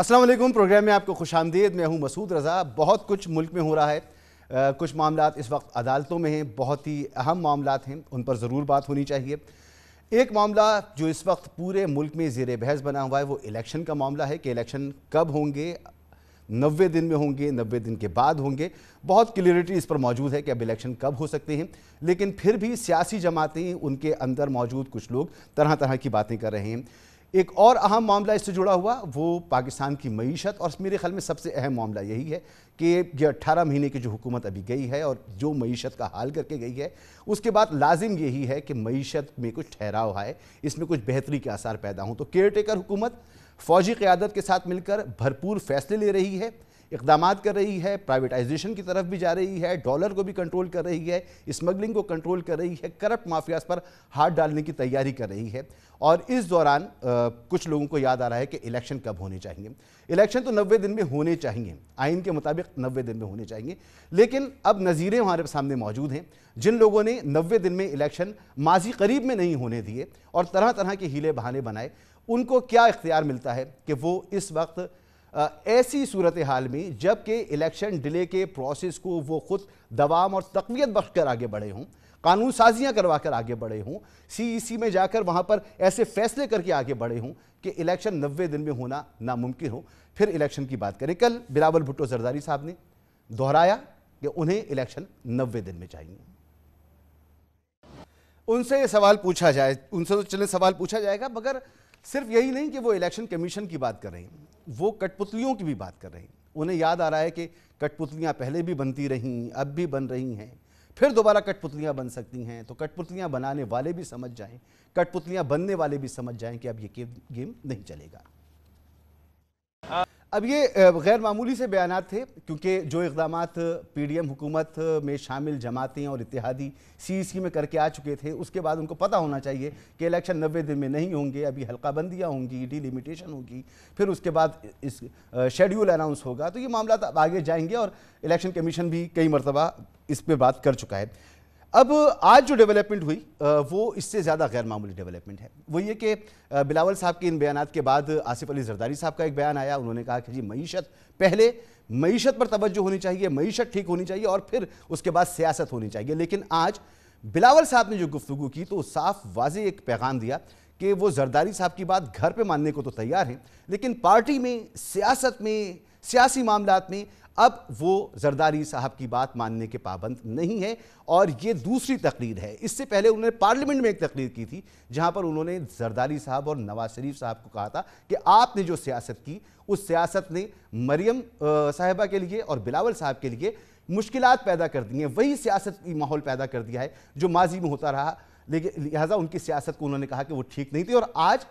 Aslam programme में आपको खुश आमदीद मैं हूँ मसूद रज़ा बहुत कुछ मुल्क में हो रहा है आ, कुछ मामला इस वक्त अदालतों में हैं बहुत ही अहम मामला हैं उन पर ज़रूर बात होनी चाहिए एक मामला जो इस वक्त पूरे मुल्क में जेर बहस बना हुआ है वो इलेक्शन का मामला है कि इलेक्शन कब होंगे नबे दिन में होंगे नबे दिन के बाद होंगे बहुत क्लियरिटी इस पर मौजूद है कि अब इलेक्शन कब हो सकते हैं लेकिन फिर भी सियासी जमातें उनके अंदर मौजूद कुछ लोग तरह तरह की बातें कर रहे हैं एक और अहम मामला इससे जुड़ा हुआ वो पाकिस्तान की मीशत और मेरे ख्याल में सबसे अहम मामला यही है कि ये अट्ठारह महीने की जो हुकूमत अभी गई है और जो मीशत का हाल करके गई है उसके बाद लाजिम यही है कि मीशत में कुछ ठहराव आए इसमें कुछ बेहतरी के आसार पैदा हों तो केयर टेकर हुकूमत फौजी क़्यादत के साथ मिलकर भरपूर फैसले ले रही है इकदाम कर रही है प्राइवेटाइजेशन की तरफ भी जा रही है डॉलर को भी कंट्रोल कर रही है स्मगलिंग को कंट्रोल कर रही है करप्ट माफियाज पर हाथ डालने की तैयारी कर रही है और इस दौरान कुछ लोगों को याद आ रहा है कि इलेक्शन कब होने चाहिए इलेक्शन तो नबे दिन में होने चाहिए आइन के मुताबिक नबे दिन में होने चाहिए लेकिन अब नज़ीरें हमारे सामने मौजूद हैं जिन लोगों ने नबे दिन में इलेक्शन माजी करीब में नहीं होने दिए और तरह तरह के हीले बहाने बनाए उनको क्या इख्तियार मिलता है कि वो इस वक्त ऐसी सूरत हाल में जबकि इलेक्शन डिले के प्रोसेस को वो खुद दवाम और तकवीत बख्श कर आगे बढ़े हों कानून साजियाँ करवा कर आगे बढ़े हों सी e में जाकर वहाँ पर ऐसे फैसले करके आगे बढ़े हों कि इलेक्शन नब्बे दिन में होना नामुमकिन हो फिर इलेक्शन की बात करें कल बिलावल भुट्टो जरदारी साहब ने दोहराया कि उन्हें इलेक्शन नब्बे दिन में चाहिए उनसे ये सवाल पूछा जाए उनसे तो चले सवाल पूछा जाएगा मगर सिर्फ यही नहीं कि वो इलेक्शन कमीशन की बात कर रहे हैं वो कठपुतलियों की भी बात कर रहे हैं उन्हें याद आ रहा है कि कठपुतलियाँ पहले भी बनती रहीं अब भी बन रही हैं फिर दोबारा कठपुतलियाँ बन सकती हैं तो कठपुतलियाँ बनाने वाले भी समझ जाएं कठपुतलियाँ बनने वाले भी समझ जाएं कि अब ये गेम नहीं चलेगा अब ये गैर मामूली से बयान थे क्योंकि जो इकदाम पी डी एम हुकूमत में शामिल जमातें और इतिहादी सी सी में करके आ चुके थे उसके बाद उनको पता होना चाहिए कि इलेक्शन नबे दिन में नहीं होंगे अभी हल्काबंदियाँ होंगी डिलिमिटेशन होगी फिर उसके बाद इस शेड्यूल अनाउंस होगा तो ये मामला तो अब आगे जाएंगे और इलेक्शन कमीशन भी कई मरतबा इस पर बात कर चुका है अब आज जो डेवलपमेंट हुई वो इससे ज़्यादा गैर मामूली डेवलपमेंट है वो ये कि बिलावल साहब के इन बयान के बाद आसिफ अली जरदारी साहब का एक बयान आया उन्होंने कहा कि जी मीशत पहले मीशत पर तवज्जो होनी चाहिए मीशत ठीक होनी चाहिए और फिर उसके बाद सियासत होनी चाहिए लेकिन आज बिलावल साहब ने जो गुफ्तु की तो साफ वाज एक पैगाम दिया कि वो जरदारी साहब की बात घर पर मानने को तो तैयार हैं लेकिन पार्टी में सियासत में सियासी मामला में अब वो जरदारी साहब की बात मानने के पाबंद नहीं है और ये दूसरी तकरीर है इससे पहले उन्होंने पार्लियामेंट में एक तकरीर की थी जहां पर उन्होंने जरदारी साहब और नवाज शरीफ साहब को कहा था कि आपने जो सियासत की उस सियासत ने मरियम साहबा के लिए और बिलावल साहब के लिए मुश्किल पैदा कर दी हैं वही सियासत माहौल पैदा कर दिया है जो माजी में होता रहा लेकिन लिहाजा उनकी सियासत को उन्होंने कहा कि वो ठीक नहीं थी और आज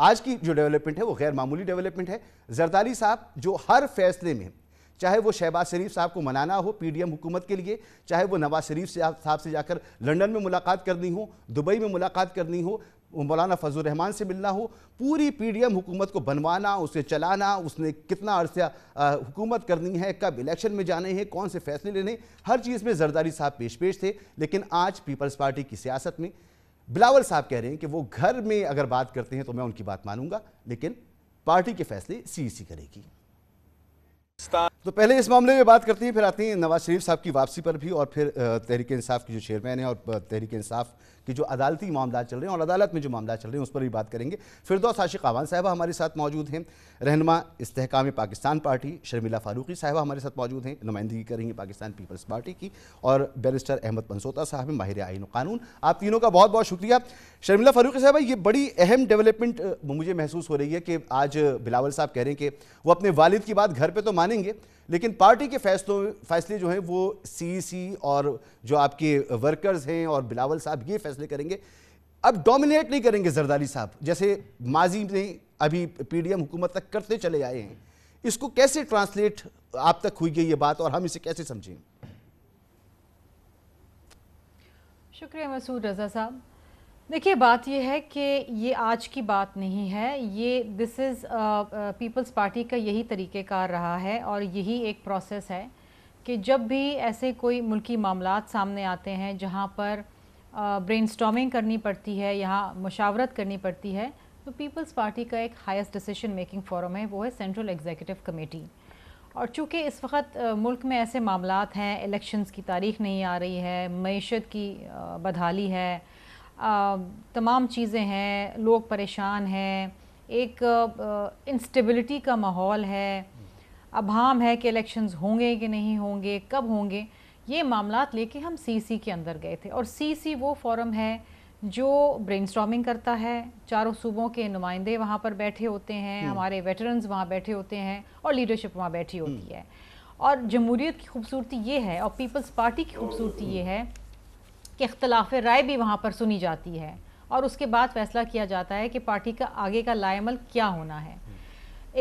आज की जो डेवलपमेंट है वो गैर मामूली डेवलपमेंट है जरदारी साहब जो हर फैसले में चाहे वो शहबाज शरीफ साहब को मनाना हो पीडीएम हुकूमत के लिए चाहे वो नवाज शरीफ साहब से जाकर लंदन में मुलाकात करनी हो दुबई में मुलाकात करनी हो मौलाना फजल रहमान से मिलना हो पूरी पीडीएम हुकूमत को बनवाना उसे चलाना उसने कितना अरसा हुकूमत करनी है कब इलेक्शन में जाने हैं कौन से फैसले लेने हर चीज़ में जरदारी साहब पेश पेश थे लेकिन आज पीपल्स पार्टी की सियासत में बिलावल साहब कह रहे हैं कि वो घर में अगर बात करते हैं तो मैं उनकी बात मानूंगा लेकिन पार्टी के फैसले सी करेगी तो पहले इस मामले में बात करते हैं फिर आते हैं नवाज शरीफ साहब की वापसी पर भी और फिर तहरीक इंसाफ की जो चेयरमैन है और तहरीक इंसाफ की जो अदालती मामला चल रहे हैं और अदालत में जो मामला चल रहे हैं उस पर भी बात करेंगे फिर दो साशिक आवान साहबा हमारे साथ मौजूद हैं रहनमा इस्तेकाम पाकिस्तान पार्टी शर्मिला फारूकी साहबा हमारे साथ मौजूद हैं नुमाइंदगी करेंगी पाकिस्तान पीपल्स पार्टी की और बैरिस्टर अहमद पंसोता साहब हैं माहिर आइन कानून आप तीनों का बहुत बहुत शुक्रिया शर्मिला फारूकी साहबा ये बड़ी अहम डेवलपमेंट मुझे महसूस हो रही है कि आज बिलावल साहब कह रहे हैं कि वो अपने वालिद की बात घर पर तो मानेंगे लेकिन पार्टी के फैसलों फैसले जो हैं वो सी e और जो आपके वर्कर्स हैं और बिलावल साहब ये फैसले करेंगे अब डोमिनेट नहीं करेंगे जरदारी साहब जैसे माजी में अभी पीडीएम हुकूमत तक करते चले आए हैं इसको कैसे ट्रांसलेट आप तक हुई है ये बात और हम इसे कैसे समझें शुक्रिया मसूद रजा साहब देखिए बात यह है कि ये आज की बात नहीं है ये दिस इज़ पीपल्स पार्टी का यही कार रहा है और यही एक प्रोसेस है कि जब भी ऐसे कोई मुल्की मामला सामने आते हैं जहाँ पर ब्रेन uh, करनी पड़ती है यहाँ मशावरत करनी पड़ती है तो पीपल्स पार्टी का एक हाईएस्ट डिसीजन मेकिंग फोरम है वो है सेंट्रल एग्जीक्यूटिव कमेटी और चूँकि इस वक्त uh, मुल्क में ऐसे मामला हैं इलेक्शंस की तारीख नहीं आ रही है मीशत की uh, बदहाली है तमाम चीज़ें हैं लोग परेशान हैं एक इंस्टेबिलिटी का माहौल है अभाम है कि इलेक्शंस होंगे कि नहीं होंगे कब होंगे ये मामला लेके हम सीसी के अंदर गए थे और सीसी वो फॉरम है जो ब्रेन करता है चारों सूबों के नुमाइंदे वहाँ पर बैठे होते हैं हम्म। हमारे वेटरन्स वहाँ बैठे होते हैं और लीडरशिप वहाँ बैठी होती हम्म। है और जमहूरीत की खूबसूरती ये है और पीपल्स पार्टी की खूबसूरती ये है कि अख्तलाफ राय भी वहाँ पर सुनी जाती है और उसके बाद फैसला किया जाता है कि पार्टी का आगे का लाएमल क्या होना है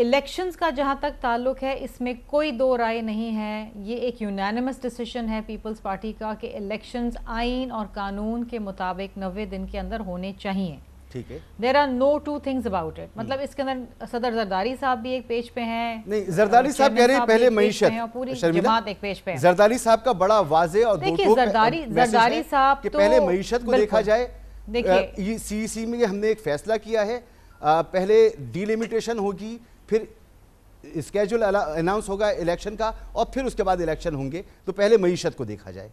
इलेक्शंस का जहाँ तक ताल्लुक है इसमें कोई दो राय नहीं है ये एक यूनानमस डिसीजन है पीपल्स पार्टी का कि इलेक्शंस आइन और कानून के मुताबिक नबे दिन के अंदर होने चाहिए ठीक है there are no two things about it मतलब इसके अंदर सदर जरदारी साहब भी एक पेज पे हैं नहीं जरदारी साहब कह रहे हैं पहले मीशत पूरी जमात एक पेज पे है जरदारी साहब का बड़ा वाजे और देखिए जरदारी जरदारी साहब तो पहले मीशत को देखा जाए देखिए सी e में हमने एक फैसला किया है पहले डिलिमिटेशन होगी फिर स्केड्यूल अनाउंस होगा इलेक्शन का और फिर उसके बाद इलेक्शन होंगे तो पहले मीशत को देखा जाए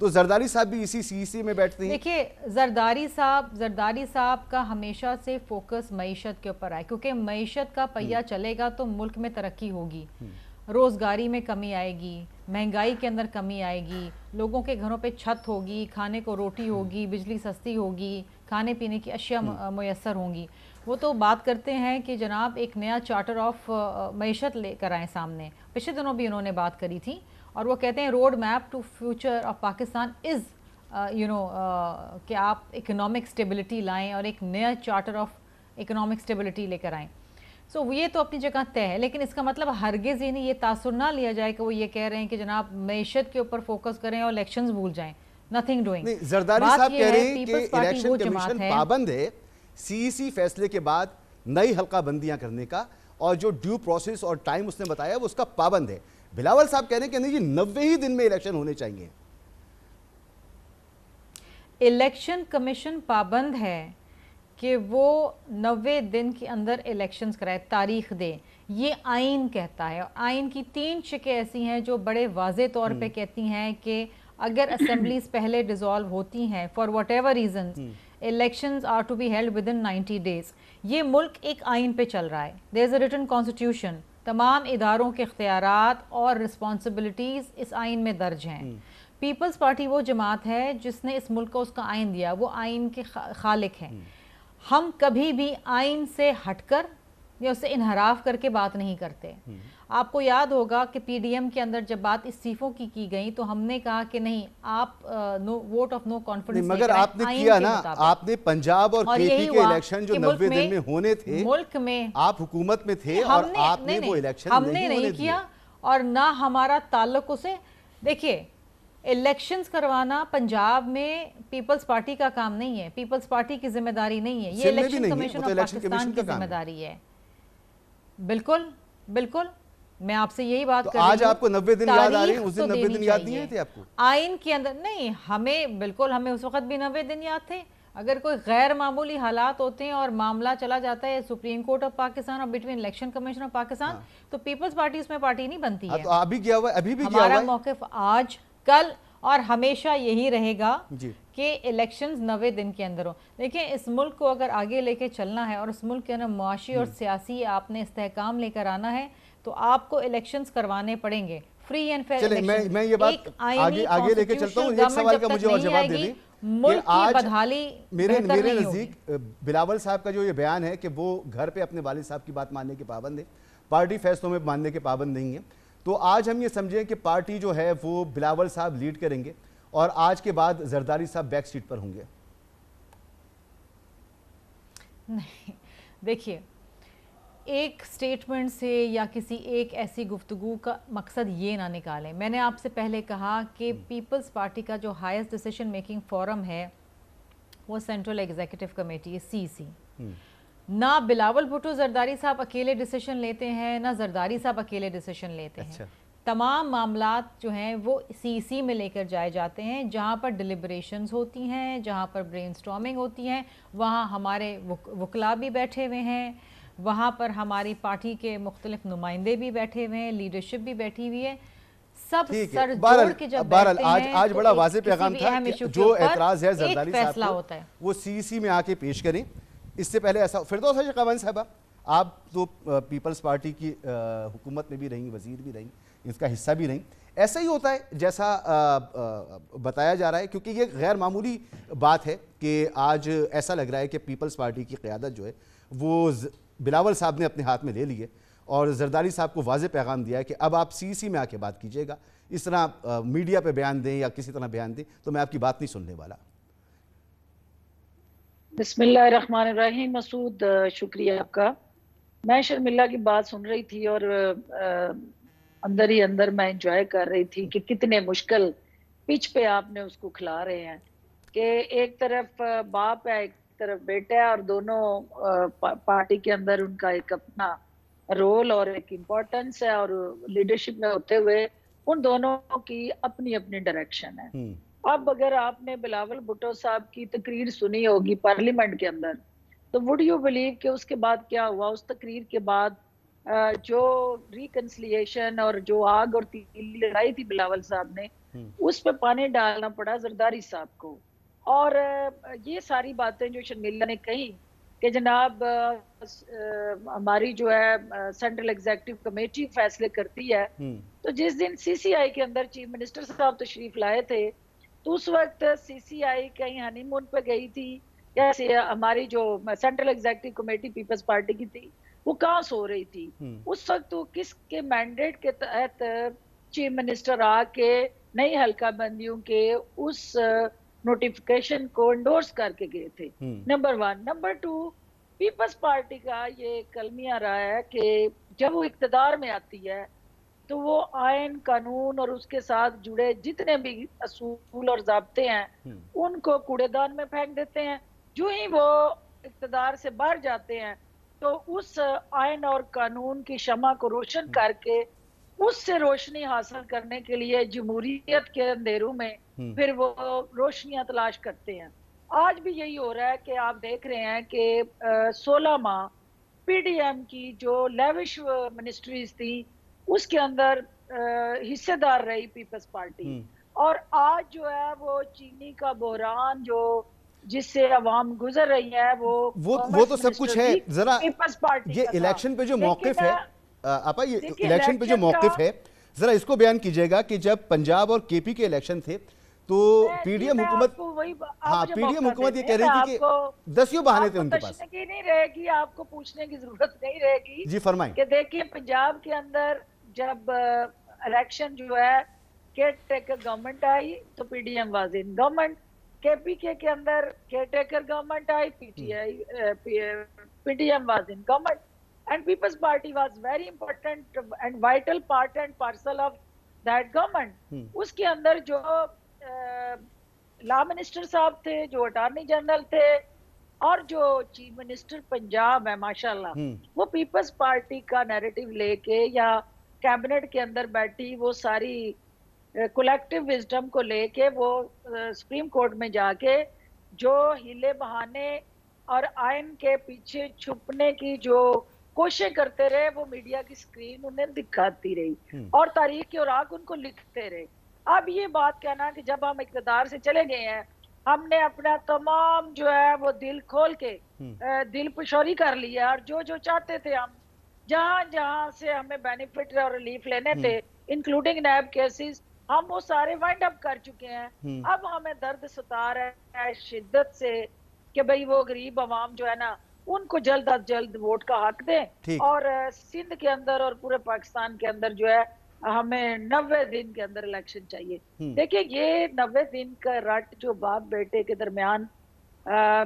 तो जरदारी साहब भी इसी सीसी e में बैठते हैं देखिए जरदारी साहब जरदारी साहब का हमेशा से फोकस मीशत के ऊपर आए क्योंकि मीशत का पहिया हम्म। चलेगा तो मुल्क में तरक्की होगी रोज़गारी में कमी आएगी महंगाई के अंदर कमी आएगी लोगों के घरों पे छत होगी खाने को रोटी हम्म। होगी बिजली सस्ती होगी खाने पीने की अशिया मैसर हम्म। होंगी वो तो बात करते हैं कि जनाब एक नया चार्टर ऑफ मीशत लेकर आए सामने पिछले दिनों भी उन्होंने बात करी थी और वो कहते हैं road map to future of Pakistan is you know कि आप इकोनॉमिक स्टेबिलिटी लाएं और एक नया चार्टर ऑफ इकोनॉमिक स्टेबिलिटी लेकर आएं सो so, ये तो अपनी जगह तय है लेकिन इसका मतलब हरगिज़ ही नहीं ये तासर ना लिया जाए कि वो ये कह रहे हैं कि जनाब मीशत के ऊपर फोकस करें और इलेक्शन भूल जाएँ नथिंग डूइंग जरदारी साहब कह रहे हैं कि इलेक्शन कमीशन पाबंद है सीईसी e फैसले के बाद नई हल्का बंदियां करने का और जो ड्यू प्रोसेस और टाइम उसने बताया वो उसका पाबंद है बिलावल साहब कह रहे हैं कि जी नब्बे ही दिन में इलेक्शन होने चाहिए इलेक्शन कमीशन पाबंद है कि वो नब्बे दिन के अंदर इलेक्शंस कराए तारीख दे ये आइन कहता है आइन की तीन शिकें ऐसी हैं जो बड़े वाज तौर पे हम्म। कहती हैं कि अगर असम्बलीज पहले डिज़ोल्व होती हैं for whatever reason election are to be held within ninety days ये मुल्क एक आइन पे चल रहा है there is a written constitution तमाम इदारों के अख्तियार और रिस्पॉन्सिबिलिटीज़ इस आइन में दर्ज हैं पीपल्स हम्म। पार्टी वो जमात है जिसने इस मुल्क को उसका आइन दिया वो आइन के खालिक हैं हम्म। हम कभी भी आइन से हटकर या उससे इनहराफ करके बात नहीं करते हम्म। आपको याद होगा कि पीडीएम के अंदर जब बात इस्तीफों की की गई तो हमने कहा कि नहीं आप no vote of no confidence मगर आपने किया ना आपने पंजाब और, और केपी के इलेक्शन जो नब्बे दिन में होने थे मुल्क में आप हुकूमत में थे और आपने वो इलेक्शन हमने नहीं किया और ना हमारा ताल्लुक उसे देखिए इलेक्शंस करवाना पंजाब में पीपल्स पार्टी का काम नहीं है पीपल्स पार्टी की जिम्मेदारी नहीं है ये इलेक्शन कमीशन ऑफ पाकिस्तान की जिम्मेदारी है बिल्कुल बिल्कुल मैं आपसे यही बात तो कर आज आपको नब्बे दिन याद आ रही है उस दिन नब्बे दिन याद नहीं थे आपको आइन के अंदर नहीं हमें बिल्कुल हमें उस वक्त भी नब्बे दिन याद थे अगर कोई गैर मामूली हालात होते हैं और मामला चला जाता है सुप्रीम कोर्ट ऑफ पाकिस्तान और between election commission of Pakistan हाँ। तो पीपल्स पार्टी उसमें पार्टी नहीं बनती हाँ, है तो अभी गया हुआ अभी भी हमारा मौकफ आज कल और हमेशा यही रहेगा कि इलेक्शंस नवे दिन के अंदर हो देखिए इस मुल्क को अगर आगे लेके चलना है और उस मुल्क के अंदर मुआशी और सियासी आपने इस्तेकाम लेकर आना है तो आपको इलेक्शंस करवाने पड़ेंगे फ्री एंड फेयर मैं मैं ये बात आगे आगे लेके चलता हूँ एक सवाल का मुझे और जवाब दे दी बदहाली मेरे मेरे नजदीक बिलावल साहब का जो ये बयान है कि वो घर पे अपने वाले साहब की बात मानने के पाबंद है पार्टी फैसलों में मानने के पाबंद नहीं है तो आज हम ये समझें कि पार्टी जो है वो बिलावल साहब लीड करेंगे और आज के बाद जरदारी साहब बैक सीट पर होंगे नहीं देखिए एक स्टेटमेंट से या किसी एक ऐसी गुफ्तु का मकसद ये ना निकालें मैंने आपसे पहले कहा कि पीपल्स हम्म। पार्टी का जो हाईएस्ट डिसीजन मेकिंग फोरम है वो सेंट्रल एग्जीक्यूटिव कमेटी है सी सी ना बिलावल भुटो जरदारी साहब अकेले डिसीजन लेते हैं ना जरदारी साहब अकेले डिसीजन लेते अच्छा। हैं तमाम मामला जो हैं वो सी सी में लेकर जाए जाते हैं जहाँ पर डिलिब्रेशन होती हैं जहाँ पर ब्रेन होती हैं वहाँ हमारे वुक, भी बैठे हुए हैं वहाँ पर हमारी पार्टी के मुख्तलिफ नुमाइंदे भी बैठे हुए हैं लीडरशिप भी बैठी हुई है सब सर जोड़ के जब बहरहाल आज आज तो बड़ा वाजे पैगाम था जो एतराज है जरदारी साहब होता है वो सीसी e में आके पेश करें इससे पहले ऐसा फिरदौस हज कवन साहबा आप तो पीपल्स पार्टी की हुकूमत में भी रहीं वजीर भी रहीं इसका हिस्सा भी रहीं ऐसा ही होता है जैसा आ, आ, बताया जा रहा है क्योंकि ये गैर मामूली बात है कि आज ऐसा लग रहा है कि पीपल्स पार्टी की क़्यादत जो है वो बिलावल साहब ने अपने हाथ में ले लिए और जरदारी साहब को वाज पैगाम दिया है कि अब आप सी सी में आके बात कीजिएगा इस तरह मीडिया पे बयान दें या किसी तरह बयान दें तो मैं आपकी बात नहीं सुनने वाला बसमिल्ल मसूद शुक्रिया आपका मैं शर्मिला की बात सुन रही थी और अंदर ही अंदर मैं इंजॉय कर रही थी कि कितने मुश्किल पिच पे आपने उसको खिला रहे हैं कि एक तरफ बाप है एक तरफ बेटा है और दोनों पार्टी के अंदर उनका एक अपना रोल और एक इम्पोर्टेंस है और लीडरशिप में होते हुए उन दोनों की अपनी अपनी डायरेक्शन है हम्म। अब अगर आपने बिलावल भुट्टो साहब की तकरीर सुनी होगी पार्लियामेंट के अंदर तो वुड यू बिलीव कि उसके बाद क्या हुआ उस तकरीर के बाद जो रिकनसलिएशन और जो आग और तीन लड़ाई थी बिलावल साहब ने हम्म। उस पर पानी डालना पड़ा जरदारी साहब को और ये सारी बातें जो शर्मिला ने कही कि जनाब हमारी जो है सेंट्रल एग्जीक्यूटिव कमेटी फैसले करती है हम्म। तो जिस दिन सीसीआई के अंदर चीफ मिनिस्टर साहब तशरीफ लाए थे तो उस वक्त सीसीआई कहीं हनीमून पर गई थी या हमारी जो central executive committee people's party की थी वो कहाँ सो रही थी हम्म। उस वक्त वो किसके मैंडेट के तहत चीफ मिनिस्टर आके नई हल्का बंदियों के उस नोटिफिकेशन को एंडोर्स करके गए थे number one number two people's party का ये कलमिया रहा है कि जब वो इकतदार में आती है तो वो आयन कानून और उसके साथ जुड़े जितने भी असूल और जबते हैं हम्म। उनको कूड़ेदान में फेंक देते हैं जो ही वो इकतदार से बाहर जाते हैं तो उस आयन और कानून की क्षमा को रोशन हम्म। करके उससे रोशनी हासिल करने के लिए जमहूरीत के अंधेरों में हम्म। फिर वो रोशनियां तलाश करते हैं आज भी यही हो रहा है कि आप देख रहे हैं कि सोलह माह पीडीएम की जो लेविश मिनिस्ट्रीज थी उसके अंदर हिस्सेदार रही पीपल्स पार्टी हम्म। और आज जो है वो चीनी का बहरान जो जिससे अवाम गुजर रही है वो वो वो तो सब कुछ है जरा पीपल्स पार्टी ये इलेक्शन पे जो मौकफ है आपा ये इलेक्शन पे जो मौकफ है जरा इसको बयान कीजिएगा कि जब पंजाब और केपी के इलेक्शन थे तो पीडीएम हुकूमत हाँ पीडीएम हुकूमत ये कह रही थी कि दसियों बहाने थे उनके पास नहीं रहेगी आपको पूछने की जरूरत नहीं रहेगी जी फरमाए कि देखिए पंजाब के अंदर जब इलेक्शन जो है केयरटेकर गवर्नमेंट आई तो PDM was in government KPK के अंदर केयरटेकर गवर्नमेंट आई PTI PDM was in government and people's party was very important and vital part and parcel of that government उसके अंदर जो लॉ मिनिस्टर साहब थे जो अटॉर्नी जनरल थे और जो चीफ मिनिस्टर पंजाब है माशाल्लाह हम्म। वो पीपल्स पार्टी का नैरेटिव लेके या कैबिनेट के अंदर बैठी वो सारी कलेक्टिव विजडम को लेके वो सुप्रीम कोर्ट में जाके जो हिले बहाने और आयन के पीछे छुपने की जो कोशिश करते रहे वो मीडिया की स्क्रीन उन्हें दिखाती रही हम्म। और तारीख की और आग उनको लिखते रहे अब ये बात कहना कि जब हम इकतदार से चले गए हैं हमने अपना तमाम जो है वो दिल खोल के हम्म। दिल पुशोरी कर लिया और जो जो चाहते थे हम जहाँ जहाँ से हमें बेनिफिट और रिलीफ लेने हम्म। थे इंक्लूडिंग नैब केसेस हम वो सारे वाइंड अप कर चुके हैं हम्म। अब हमें दर्द रहे है शिद्दत से कि भाई वो गरीब आवाम जो है ना उनको जल्द अज जल्द वोट का हक दें और सिंध के अंदर और पूरे पाकिस्तान के अंदर जो है हमें नब्बे दिन के अंदर इलेक्शन चाहिए हम्म। देखिए ये नब्बे दिन का रट जो बाप बेटे के दरमियान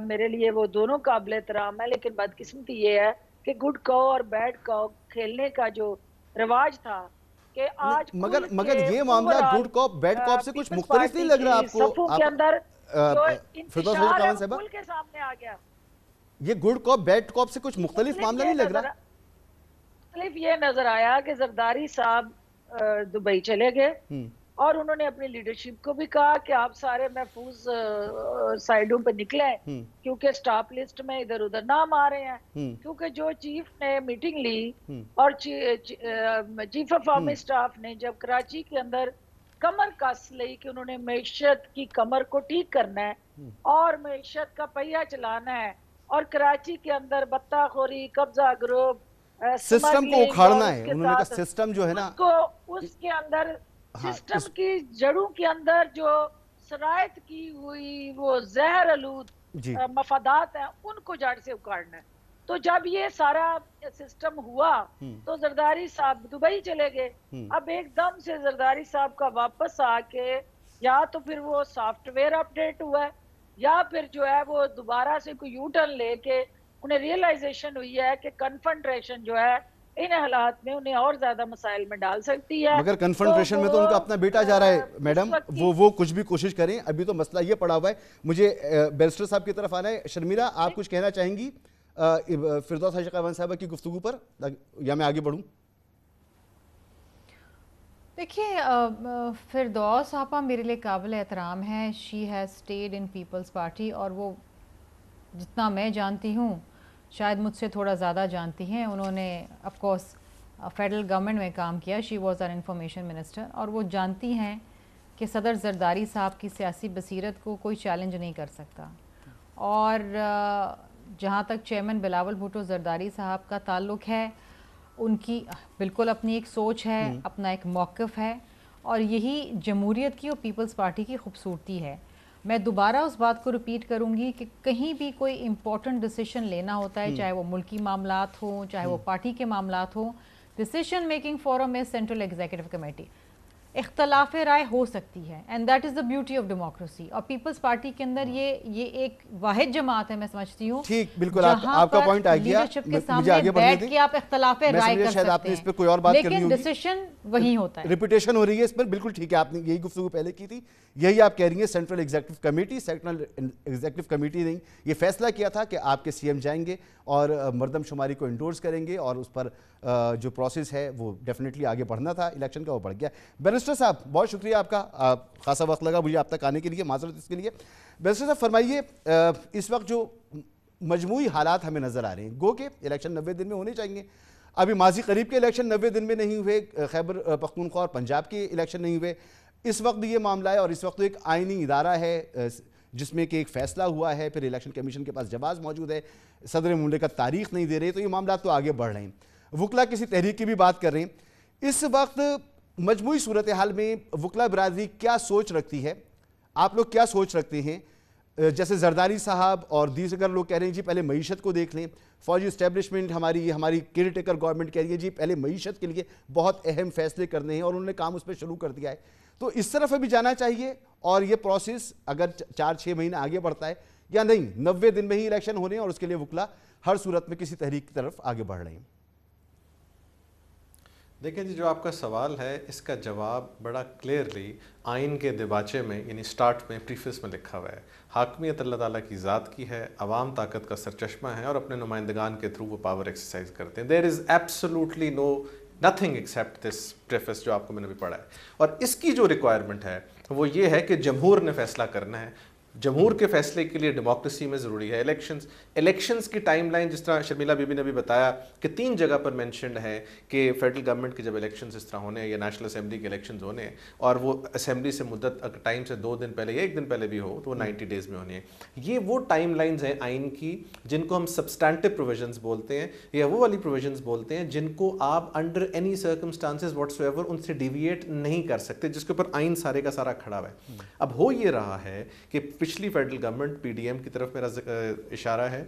मेरे लिए वो दोनों काबिल एहतराम है लेकिन बदकिस्मती ये है कि गुड कॉ और बैड कॉ खेलने का जो रिवाज था कि आज मगर मगर ये मामला गुड कॉप बैड कॉप से कुछ मुख्तलिफ नहीं लग रहा आपको के अंदर के सामने आ गया ये गुड कॉप बैड कॉप से कुछ मुख्तलिफ मामला नहीं लग रहा मुख्तलिफ ये नजर आया कि जरदारी साहब दुबई चले गए हम्म। और उन्होंने अपनी लीडरशिप को भी कहा कि आप सारे महफूज साइडों पर निकले हम्म। क्योंकि स्टाफ लिस्ट में इधर उधर नाम आ रहे हैं हम्म। क्योंकि जो चीफ ने मीटिंग ली और ची, ची, चीफ ऑफ आर्मी स्टाफ ने जब कराची के अंदर कमर कस ली कि उन्होंने मीशत की कमर को ठीक करना है और मीशत का पहिया चलाना है और कराची के अंदर बत्ताखोरी कब्जा ग्रुप सिस्टम को उखाड़ना है उन्होंने कहा सिस्टम जो है ना उसको उसके अंदर हाँ, सिस्टम उस... की जड़ों के अंदर जो शरायत की हुई वो जहर आलूद मफादात है उनको जड़ से उखाड़ना है तो जब ये सारा सिस्टम हुआ हम्म। तो जरदारी साहब दुबई चले गए हम्म। अब एकदम से जरदारी साहब का वापस आके या तो फिर वो सॉफ्टवेयर अपडेट हुआ है या फिर जो है वो दोबारा से कोई यू टर्न लेके उन्हें रियलाइजेशन हुई है कि कन्फंट्रेशन जो है इन हालात में उन्हें और ज्यादा मसाइल में डाल सकती है मगर कन्फर्मेशन तो में तो उनका अपना बेटा जा रहा है मैडम वो वो कुछ भी कोशिश करें अभी तो मसला ये पड़ा हुआ है मुझे बैरिस्टर साहब की तरफ आना है शर्मिला आप कुछ कहना चाहेंगी फिरदौस हजकावन की गुफ्तु पर या मैं आगे बढ़ूँ देखिए फिरदौस आपा मेरे लिए काबिल एहतराम है she has stayed in people's party और वो जितना मैं जानती हूँ शायद मुझसे थोड़ा ज़्यादा जानती हैं उन्होंने अफकोर्स फेडरल गवर्नमेंट में काम किया she was our information minister और वो जानती हैं कि सदर जरदारी साहब की सियासी बसीरत को कोई चैलेंज नहीं कर सकता और uh, जहाँ तक चेयरमैन बिलावल भुटो जरदारी साहब का ताल्लुक है उनकी बिल्कुल अपनी एक सोच है हम्म। अपना एक मौक़ है और यही जमहूरीत की और पीपल्स पार्टी की खूबसूरती है मैं दोबारा उस बात को रिपीट करूंगी कि कहीं भी कोई इम्पोर्टेंट डिसीशन लेना होता है हम्म। चाहे वो मुल्की मामला हों चाहे वो हम्म। पार्टी के मामला हों डिसीशन मेकिंग फॉरम में सेंट्रल एग्जीक्यूटिव कमेटी इख्तलाफ राय हो सकती है and that is the beauty of democracy और पीपल्स पार्टी के अंदर ये ये एक वाहिद जमात है मैं समझती हूँ ठीक बिल्कुल आप, आपका पॉइंट आ गया मुझे सामने आगे बैठ के आप इख्तलाफ राय कर सकते आपने इस पर कोई और बात लेकिन करनी डिसीशन वही होता है रिपीटेशन हो रही है इस पर बिल्कुल ठीक है आपने यही गुफ्तु पहले की थी यही आप कह रही हैं central executive committee central executive committee ने ये फैसला किया था कि आपके सीएम जाएंगे और मरदमशुमारी को इंडोर्स करेंगे और उस पर जो प्रोसेस है वो डेफिनेटली आगे बढ़ना था इलेक्शन का वो बढ़ गया बैरिस्टर साहब बहुत शुक्रिया आपका आप खासा वक्त लगा मुझे आप तक आने के लिए माजरत इसके लिए बैरिस्टर साहब फरमाइए इस वक्त जो मजमू हालात हमें नज़र आ रहे हैं गो के इलेक्शन नबे दिन में होने चाहिए अभी माजी करीब के इलेक्शन नबे दिन में नहीं हुए खैबर पख्तूनख्वा और पंजाब के इलेक्शन नहीं हुए इस वक्त ये मामला है और इस वक्त एक आइनी इदारा है जिसमें कि एक फैसला हुआ है फिर इलेक्शन कमीशन के पास जवाब मौजूद है सदर ममलिकत तारीख नहीं दे रही तो ये मामला तो आगे बढ़ रहे हैं वकला किसी तहरीक की भी बात कर रहे हैं इस वक्त मजमू सूरत हाल में वकला बरदरी क्या सोच रखती है आप लोग क्या सोच रखते हैं जैसे जरदारी साहब और दीगर लोग कह रहे हैं जी पहले मीशत को देख लें फौजी इस्टेब्लिशमेंट हमारी हमारी केयर टेकर गवर्नमेंट कह रही है जी पहले मीशत के लिए बहुत अहम फैसले करने हैं और उन्होंने काम उस पर शुरू कर दिया है तो इस तरफ भी जाना चाहिए और ये प्रोसेस अगर चार छः महीने आगे बढ़ता है या नहीं नब्बे दिन में ही इलेक्शन होने और उसके लिए वकला हर सूरत में किसी तहरीक की तरफ आगे बढ़ रहे हैं देखिए जी जो आपका सवाल है इसका जवाब बड़ा क्लियरली आइन के दिबाचे में यानी स्टार्ट में प्रीफेस में लिखा हुआ है हाकमियत अल्लाह ताला की ज़ात की है आवाम ताकत का सरचश्मा है और अपने नुमाइंदगान के थ्रू वो पावर एक्सरसाइज करते हैं there is absolutely no nothing except this preface जो आपको मैंने भी पढ़ा है और इसकी जो रिक्वायरमेंट है वो ये है कि जमहूर ने फैसला करना है जमहूर के फैसले के लिए डेमोक्रेसी में ज़रूरी है इलेक्शंस इलेक्शंस की टाइमलाइन जिस तरह शर्मिला बीबी ने भी बताया कि तीन जगह पर मैंशनड है कि फेडरल गवर्नमेंट के जब इलेक्शंस इस तरह होने या नेशनल असेंबली के इलेक्शंस होने और वो असेंबली से मुद्दत टाइम से दो दिन पहले या एक दिन पहले भी हो तो वो नाइन्टी डेज़ में होनी है ये वो टाइम हैं आइन की जिनको हम सब्सटैंटिव प्रोविजन्स बोलते हैं या वो वाली प्रोविजन बोलते हैं जिनको आप अंडर एनी सर्कमस्टांसिस वट्स उनसे डिविएट नहीं कर सकते जिसके ऊपर आइन सारे का सारा खड़ा हुआ है अब हो ये रहा है कि पिछली फेडरल गवर्नमेंट पीडीएम की तरफ मेरा इशारा है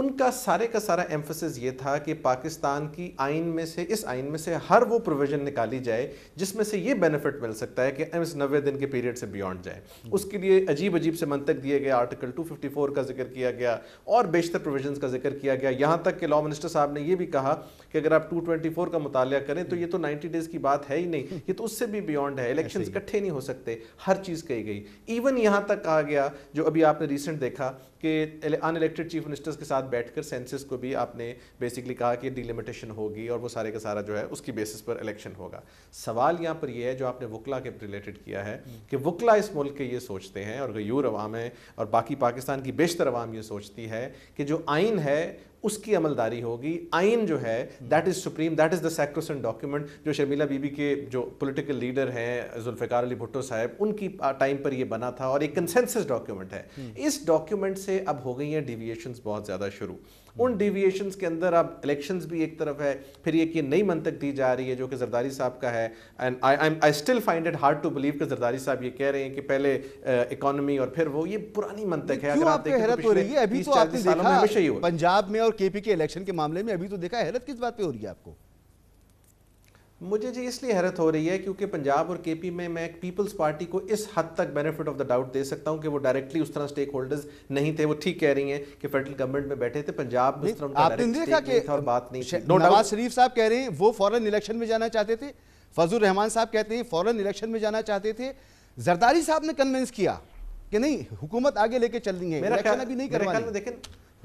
उनका सारे का सारा एम्फोसिस ये था कि पाकिस्तान की आइन में से इस आइन में से हर वो प्रोविजन निकाली जाए जिसमें से ये बेनिफिट मिल सकता है कि इस नबे दिन के पीरियड से बियॉन्ड जाए उसके लिए अजीब अजीब से मंतक दिए गए आर्टिकल टू का जिक्र किया गया और बेशतर प्रोविजन का जिक्र किया गया यहाँ तक कि लॉ मिनिस्टर साहब ने यह भी कहा कि अगर आप टू का मुताल करें तो ये तो नाइन्टी डेज की बात है ही नहीं ये तो उससे भी बियॉन्ड है इलेक्शन इकट्ठे नहीं हो सकते हर चीज़ कही गई इवन यहाँ तक कहा गया गया जो अभी आपने रिसेंट देखा कि अनइलेक्टेड चीफ मिनिस्टर्स के साथ बैठकर सेंसिस को भी आपने बेसिकली कहा कि डिलिमिटेशन होगी और वो सारे का सारा जो है उसकी बेसिस पर इलेक्शन होगा सवाल यहाँ पर यह है जो आपने वकला के रिलेटेड किया है हम्म। कि वकला इस मुल्क के ये सोचते हैं और गयूर अवाम है और बाकी पाकिस्तान की बेशतर अवाम ये सोचती है कि जो आइन है उसकी अमलदारी होगी आइन जो है that is supreme that is the sacrosanct document जो शर्मिला बीबी के जो पोलिटिकल लीडर हैं जुल्फ़िकार अली भुट्टो साहब उनकी टाइम पर यह बना था और एक कंसेंसस डॉक्यूमेंट है हम्म। इस डॉक्यूमेंट से अब हो गई हैं डिविएशन बहुत ज़्यादा शुरू उन डिविएशन के अंदर अब इलेक्शन भी एक तरफ है फिर ये कि नई मंतक दी जा रही है जो कि जरदारी साहब का है and I I I still find it hard to believe कि जरदारी साहब ये कह रहे हैं कि पहले इकोनॉमी uh, और फिर वो ये पुरानी मंतक है अगर आप देखें तो, तो पंजाब में और केपी के इलेक्शन के मामले में अभी तो देखा हैरत किस बात पर हो रही है आपको मुझे जी इसलिए हैरत हो रही है क्योंकि पंजाब और केपी में मैं एक पीपल्स पार्टी को इस हद तक बेनिफिट ऑफ द डाउट दे सकता हूं कि वो डायरेक्टली उस तरह स्टेक होल्डर्स नहीं थे वो ठीक कह रही हैं कि फेडरल गवर्नमेंट में बैठे थे पंजाब में उस तरह और बात नहीं नवाज शरीफ साहब कह रहे हैं वो फॉरन इलेक्शन में जाना चाहते थे फजुल रहमान साहब कहते हैं फॉरन इलेक्शन में जाना चाहते थे जरदारी साहब ने कन्विंस किया कि नहीं हुकूमत आगे लेके चल रही है देखें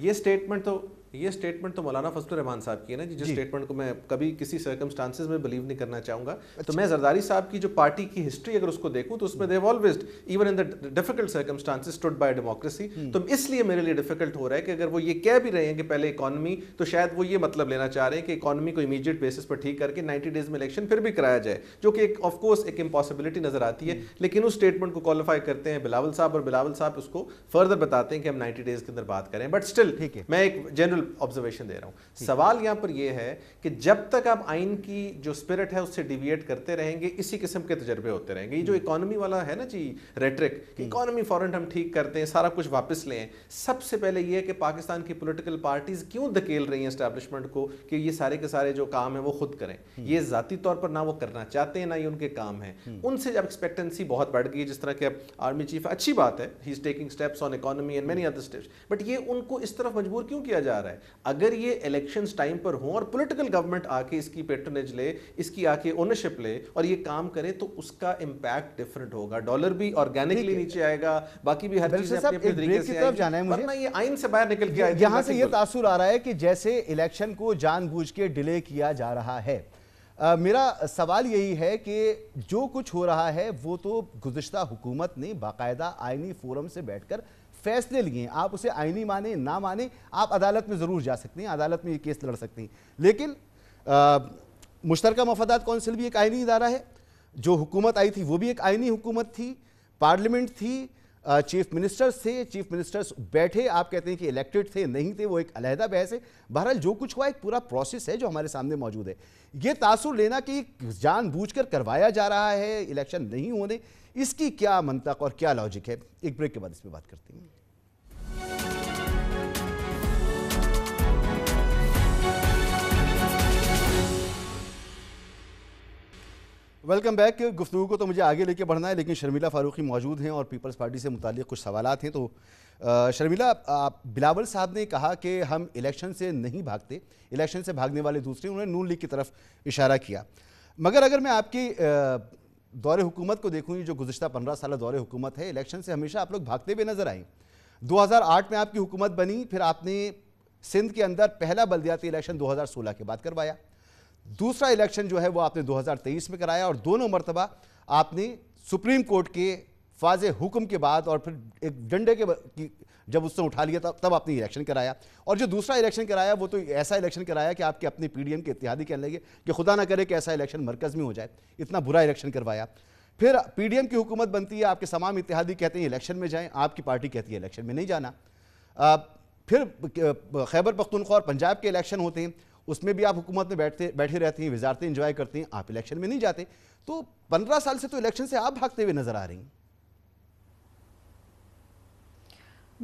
ये स्टेटमेंट तो ये स्टेटमेंट तो मौलाना फजल रहमान साहब की है ना कि जिस स्टेटमेंट को मैं कभी किसी सर्कमस्टांसिस में बिलीव नहीं करना चाहूंगा तो अच्छा। तो मैं जरदारी साहब की जो पार्टी की हिस्ट्री अगर उसको देखूं तो उसमें they've always even in the difficult circumstances stood by democracy तो इसलिए मेरे लिए डिफिकल्ट हो रहा है कि अगर वो ये कह भी रहे हैं कि पहले इकॉनमी तो शायद वो ये मतलब लेना चाह रहे हैं कि इकॉनमी को इमीडिएट बेसिस पर ठीक करके नाइन्टी डेज में इलेक्शन फिर भी कराया जाए जो कि एक ऑफकोर्स एक इम्पॉसिबिलिटी नजर आती है हम्म। लेकिन उस स्टेटमेंट को क्वालिफाई करते हैं बिलावल साहब और बिलावल साहब उसको फर्दर बताते हैं कि हम नाइन्टी डेज के अंदर बात करें बट स्टिल मैं एक जनरल जनरल ऑब्जर्वेशन दे रहा हूँ सवाल यहाँ पर यह है कि जब तक आप आइन की जो स्पिरिट है उससे डिविएट करते रहेंगे इसी किस्म के तजर्बे होते रहेंगे ये जो इकोनॉमी हम्म। वाला है ना जी रेट्रिक इकोनॉमी फॉरन हम ठीक करते हैं सारा कुछ वापस लें सबसे पहले यह है कि पाकिस्तान की पोलिटिकल पार्टीज क्यों धकेल रही हैं इस्टेब्लिशमेंट को कि ये सारे के सारे जो काम है वो खुद करें हम्म। ये ज़ाती तौर पर ना वो करना चाहते हैं ना ये उनके काम है हम्म। उनसे जब एक्सपेक्टेंसी बहुत बढ़ गई जिस तरह के आर्मी चीफ अच्छी बात है he is taking steps on economy and many other steps but ये उनको इस तरफ मजबूर क्यों किया जा रहा है है अगर ये इलेक्शन टाइम पर हो और पोलिटिकल गवर्नमेंट आके इसकी पेट्रनेज ले इसकी आके ओनरशिप ले और ये काम करे तो उसका इम्पैक्ट डिफरेंट होगा डॉलर भी ऑर्गेनिकली नीचे आएगा बाकी भी हर चीज ये आइन से बाहर निकल यहाँ से ये तासुर आ रहा है कि जैसे इलेक्शन को जानबूझ के डिले किया जा रहा है मेरा सवाल यही है कि जो कुछ हो रहा है वो तो गुज्तर हुकूमत ने बाकायदा आईनी फोरम से बैठकर फैसले लिए आप उसे आईनी माने ना माने आप अदालत में ज़रूर जा सकते हैं अदालत में ये केस लड़ सकते हैं लेकिन मुश्तर मफादात कौंसिल भी एक आइनी इदारा है जो हुकूमत आई थी वो भी एक आइनी हुकूमत थी पार्लियामेंट थी चीफ मिनिस्टर्स थे चीफ मिनिस्टर्स बैठे आप कहते हैं कि इलेक्टेड थे नहीं थे वो एक अलहदा बहस है बहरहाल जो कुछ हुआ एक पूरा प्रोसेस है जो हमारे सामने मौजूद है ये तासुर लेना कि कर करवाया जा रहा है इलेक्शन नहीं होने इसकी क्या मंतक और क्या लॉजिक है एक ब्रेक के बाद इस पर बात करते हैं वेलकम बैक गुफ्तु को तो मुझे आगे लेके बढ़ना है लेकिन शर्मिला फ़ारूकी मौजूद हैं और पीपल्स पार्टी से मुतल कुछ सवाल हैं तो शर्मिला आप बिलावल साहब ने कहा कि हम इलेक्शन से नहीं भागते इलेक्शन से भागने वाले दूसरे उन्होंने नून लीग की तरफ इशारा किया मगर अगर मैं आपकी दौर हुकूमत को देखूँ जो गुजशत पंद्रह साल दौर हुकूमत है इलेक्शन से हमेशा आप लोग भागते हुए नज़र आए आठ में आपकी हुकूमत बनी फिर आपने सिंध के अंदर पहला बल्दियाती इलेक्शन सोलह के बाद करवाया दूसरा इलेक्शन जो है वो आपने 2023 में कराया और दोनों मरतबा आपने सुप्रीम कोर्ट के फाज हुक्म के बाद और फिर एक डंडे के जब उससे उठा लिया था तब आपने इलेक्शन कराया और जो दूसरा इलेक्शन कराया वो तो ऐसा इलेक्शन कराया कि आपके अपने पी के इतिहादी कहने लगे कि खुदा ना करे कि ऐसा इलेक्शन मरकज़ में हो जाए इतना बुरा इलेक्शन करवाया फिर पी की हुकूमत बनती है आपके तमाम इतिहादी कहते हैं इलेक्शन में जाएं आपकी पार्टी कहती है इलेक्शन में नहीं जाना फिर खैबर पख्तूनख्वा और पंजाब के इलेक्शन होते हैं उसमें भी आप हुकूमत में बैठते बैठे रहती हैं वजारतें इंजॉय करते हैं आप इलेक्शन में नहीं जाते तो पंद्रह साल से तो इलेक्शन से आप भागते हुए नजर आ रही हैं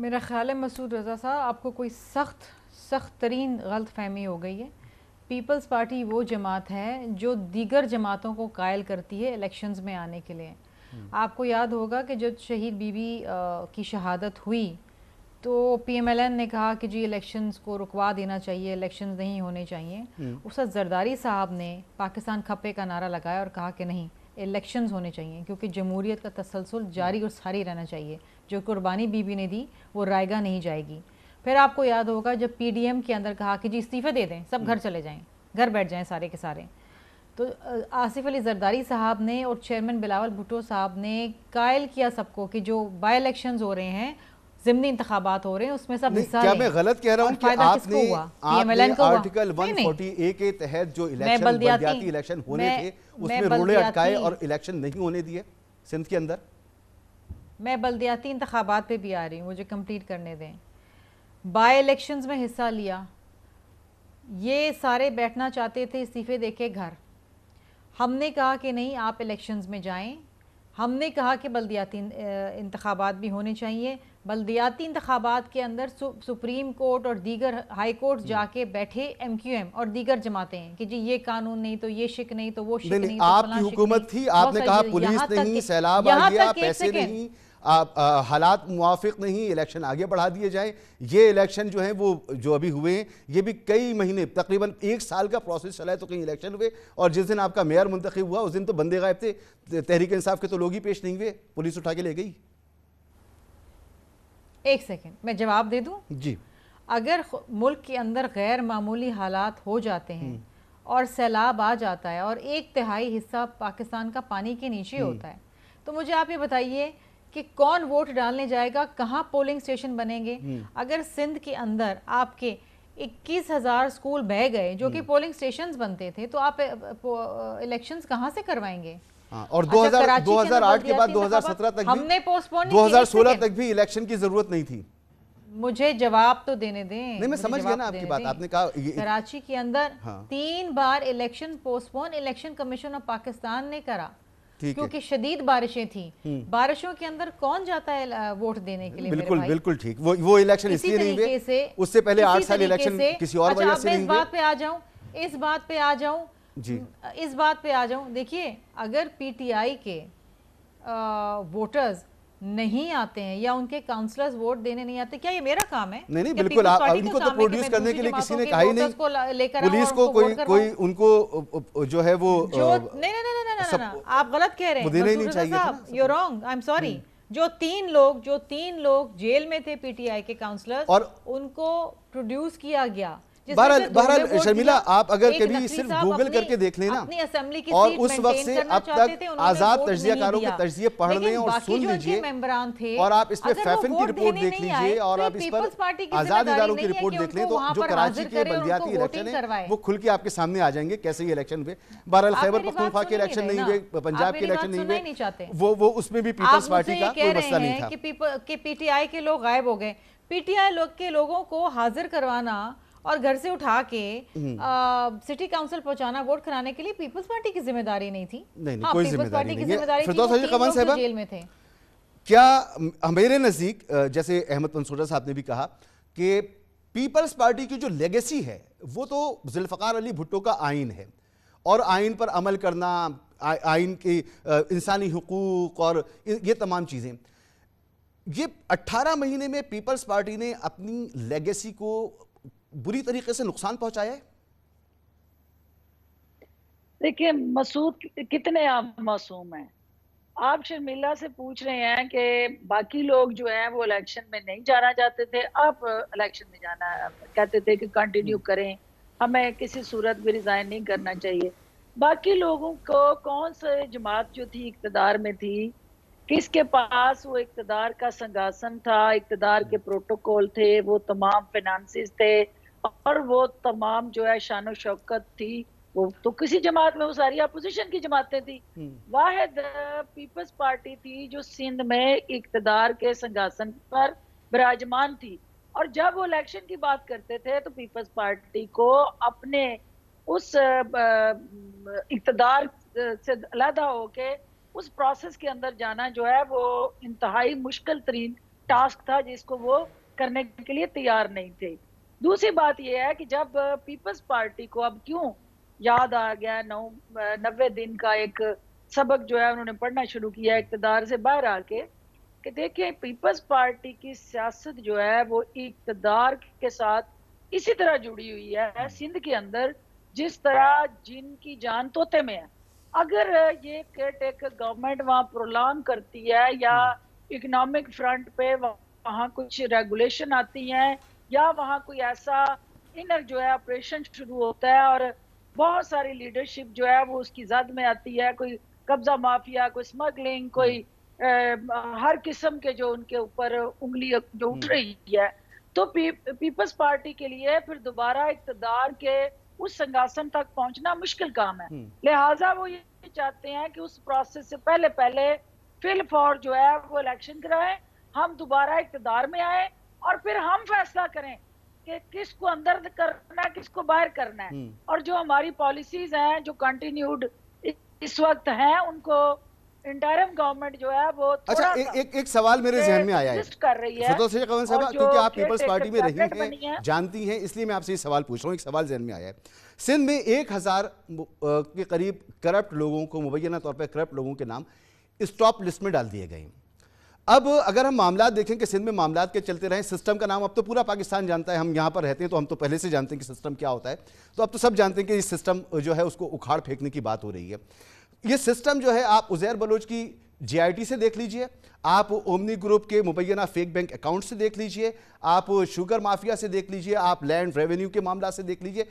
मेरा ख्याल है मसूद रज़ा साहब आपको कोई सख्त सख्त तरीन गलत फहमी हो गई है पीपल्स पार्टी वो जमात है जो दीगर जमातों को कायल करती है इलेक्शंस में आने के लिए हम्म। आपको याद होगा कि जब शहीद बीबी की शहादत हुई तो पीएमएलएन ने कहा कि जी इलेक्शंस को रुकवा देना चाहिए इलेक्शंस नहीं होने चाहिए हम्म। उस जरदारी साहब ने पाकिस्तान खपे का नारा लगाया और कहा कि नहीं इलेक्शंस होने चाहिए क्योंकि जमहूरीत का तसलसल जारी और सारी रहना चाहिए जो कुर्बानी बीबी ने दी वो रायगा नहीं जाएगी फिर आपको याद होगा जब पी के अंदर कहा कि जी इस्तीफे दे दें सब घर हम्म। चले जाएँ घर बैठ जाएँ सारे के सारे तो आसिफ अली जरदारी साहब ने और चेयरमैन बिलावल भुटो साहब ने कायल किया सबको कि जो बाई इलेक्शन हो रहे हैं जिमनी इंतबात हो रहे हैं उसमें सब हिस्सा क्या मैं गलत कह रहा हूँ कि आपने, आपने आर्टिकल 140 के तहत जो इलेक्शन बल्दियाती इलेक्शन होने थे उसमें रोड़े अटकाए और इलेक्शन नहीं होने दिए सिंध के अंदर मैं बल्दियाती इंतबात पे भी आ रही हूँ मुझे कम्प्लीट करने दें बाय इलेक्शन में हिस्सा लिया ये सारे बैठना चाहते थे इस्तीफे देके घर हमने कहा कि नहीं आप इलेक्शंस में जाएं हमने कहा कि बलदियाती इंतबात भी होने चाहिए बलदियाती इंतबात के अंदर सु, सुप्रीम कोर्ट और दीगर हाई कोर्ट जाके बैठे एम क्यू एम और दीगर जमाते हैं कि जी ये कानून नहीं तो ये शिक नहीं तो वो शिक नहीं, नहीं, नहीं तो आपकी हुकूमत थी आपने कहा पुलिस नहीं सैलाब आ गया पैसे नहीं हालात मुआफ़ नहीं इलेक्शन आगे बढ़ा दिए जाएँ ये इलेक्शन जो है वो जो अभी हुए हैं ये भी कई महीने तकरीबन एक साल का प्रोसेस चला है तो कहीं इलेक्शन हुए और जिस दिन आपका मेयर मुंतखब हुआ उस दिन तो बंदे गायब थे तहरीक इंसाफ के तो लोग ही पेश नहीं हुए पुलिस उठा के ले गई एक सेकेंड मैं जवाब दे दूँ जी अगर मुल्क के अंदर गैर मामूली हालात हो जाते हैं हम्म। और सैलाब आ जाता है और एक तिहाई हिस्सा पाकिस्तान का पानी के नीचे हम्म। होता है तो मुझे आप ये बताइए कि कौन वोट डालने जाएगा कहाँ पोलिंग स्टेशन बनेंगे हम्म। अगर सिंध के अंदर आपके 21,000 स्कूल बह गए जो कि हम्म। पोलिंग स्टेशंस बनते थे तो आप इलेक्शंस कहाँ से करवाएंगे हाँ, और 2000 अच्छा, 2008 के के बाद 2017 तक भी हमने पोस्टपोन 2016 तक भी इलेक्शन की जरूरत नहीं थी मुझे जवाब तो देने दें नहीं मैं समझ गया ना आपकी बात आपने कहा कराची के अंदर हाँ। तीन बार election postpone election commission of Pakistan ने करा क्योंकि शदीद बारिशें थी हम्म। बारिशों के अंदर कौन जाता है वोट देने के लिए बिल्कुल बिल्कुल ठीक वो वो इलेक्शन इसलिए नहीं हुए उससे पहले आठ साल इलेक्शन किसी और अच्छा, वजह से इस बात पे आ जाऊं इस बात पे आ जाऊं जी इस बात पे आ जाऊं देखिए अगर पीटीआई के वोटर्स नहीं आते हैं या उनके काउंसलर्स वोट देने नहीं आते क्या ये मेरा काम है नहीं नहीं बिल्कुल आप इनको तो प्रोड्यूस करने के लिए किसी ने कहा ही नहीं लेकर पुलिस को कोई कोई उनको जो है वो नहीं नहीं नहीं नहीं आप गलत कह रहे हैं you wrong I am sorry जो तीन लोग जो तीन लोग जेल में थे पीटीआई के काउंसलर और उनको प्रोड्यूस किया गया बहरहाल बहरहाल शर्मिला आप अगर कभी सिर्फ गूगल करके देख लेना और उस वक्त से अब तक आजाद तजियाकारों के तजिए पढ़ लें और सुन लीजिए और आप इस तो पर फैफिन की रिपोर्ट देख लीजिए और आप इस पर आजाद इधारों की रिपोर्ट देख लें तो जो कराची के बल्दियाती इलेक्शन है वो खुल के आपके सामने आ जाएंगे कैसे ही इलेक्शन हुए बहरहाल खैबर पख्तूनख्वा के इलेक्शन नहीं हुए पंजाब के इलेक्शन नहीं हुए वो वो उसमें भी पीपल्स पार्टी का कोई मसला नहीं था पीटीआई के लोग गायब हो गए पीटीआई लोग के लोगों को हाजिर करवाना और घर से उठा के सिटी हम्म। काउंसिल पहुंचाना वोट कराने के लिए पीपल्स पार्टी की जिम्मेदारी नहीं थी नहीं, हाँ, कोई जिम्मेदारी जिम्मेदारी तो जेल में थे क्या मेरे नज़दीक जैसे अहमद मंसूरा साहब ने भी कहा कि पीपल्स पार्टी की जो लेगेसी है वो तो जुल्फ़ार अली भुट्टो का आइन है और आइन पर अमल करना आइन के इंसानी हकूक़ और ये तमाम चीज़ें ये 18 महीने में पीपल्स पार्टी ने अपनी लेगेसी को बुरी तरीके से नुकसान पहुंचाया है देखिए मसूद कितने आप मासूम हैं आप शर्मिला से पूछ रहे हैं कि बाकी लोग जो हैं वो इलेक्शन में नहीं जाना चाहते थे आप इलेक्शन में जाना कहते थे कि कंटिन्यू हम्म। करें हमें किसी सूरत में रिजाइन नहीं करना चाहिए बाकी लोगों को कौन से जमात जो थी इकतदार में थी किसके पास वो इकतदार का संगासन था इकतदार के प्रोटोकॉल हम्म। थे वो तमाम फिनंसिस थे और वो तमाम जो है शान शौकत थी वो तो किसी जमात में वो सारी अपोजिशन की जमातें थी हम्म। वाहिद पीपल्स पार्टी थी जो सिंध में इकतदार के संघासन पर विराजमान थी और जब वो इलेक्शन की बात करते थे तो पीपल्स पार्टी को अपने उस इकतदार से अलहदा होके उस प्रोसेस के अंदर जाना जो है वो इंतहाई मुश्किल तरीन टास्क था जिसको वो करने के लिए तैयार नहीं थे दूसरी बात यह है कि जब पीपल्स पार्टी को अब क्यों याद आ गया नौ नब्बे दिन का एक सबक जो है उन्होंने पढ़ना शुरू किया इकतदार से बाहर आके कि देखिए पीपल्स पार्टी की सियासत जो है वो इकतदार के साथ इसी तरह जुड़ी हुई है हम्म। सिंध के अंदर जिस तरह जिन की जान तोते में है अगर ये केयर गवर्नमेंट वहाँ प्रोलॉन्ग करती है या इकोनॉमिक हम्म। फ्रंट पे वहाँ कुछ रेगुलेशन आती हैं या वहाँ कोई ऐसा इनर जो है ऑपरेशन शुरू होता है और बहुत सारी लीडरशिप जो है वो उसकी जद में आती है कोई कब्जा माफिया कोई स्मगलिंग हम्म। कोई ए, हर किस्म के जो उनके ऊपर उंगली जो उठ हम्म। रही है तो पी, पीपल्स पार्टी के लिए फिर दोबारा इकतदार के उस संगासन तक पहुंचना मुश्किल काम है हम्म। लिहाजा वो ये चाहते हैं कि उस प्रोसेस से पहले पहले फिल फॉर जो है वो इलेक्शन कराए हम दोबारा इकतदार में आए और फिर हम फैसला करें कि किसको अंदर करना है किसको बाहर करना है हम्म। और जो हमारी पॉलिसीज हैं जो कंटिन्यूड इस वक्त है उनको गवर्नमेंट जो है वो अच्छा एक एक सवाल मेरे जहन में है कर रही है क्योंकि आप पीपल्स पार्टी में रही जानती इसलिए मैं आपसे सवाल पूछ रहा हूँ एक सवाल जहन में आया है सिंध में एक हज़ार के करीब करप्ट लोगों को मुबैना तौर पर करप्ट लोगों के नाम स्टॉप लिस्ट में डाल दिए गए अब अगर हम मामला देखें कि सिंध में मामला के चलते रहें सिस्टम का नाम अब तो पूरा पाकिस्तान जानता है हम यहाँ पर रहते हैं तो हम तो पहले से जानते हैं कि सिस्टम क्या होता है तो अब तो सब जानते हैं कि इस सिस्टम जो है उसको उखाड़ फेंकने की बात हो रही है ये सिस्टम जो है आप उजैर बलोच की जीआईटी से देख लीजिए आप ओमनी ग्रुप के मुबैना फेक बैंक अकाउंट से देख लीजिए आप शुगर माफिया से देख लीजिए आप लैंड रेवेन्यू के मामला से देख लीजिए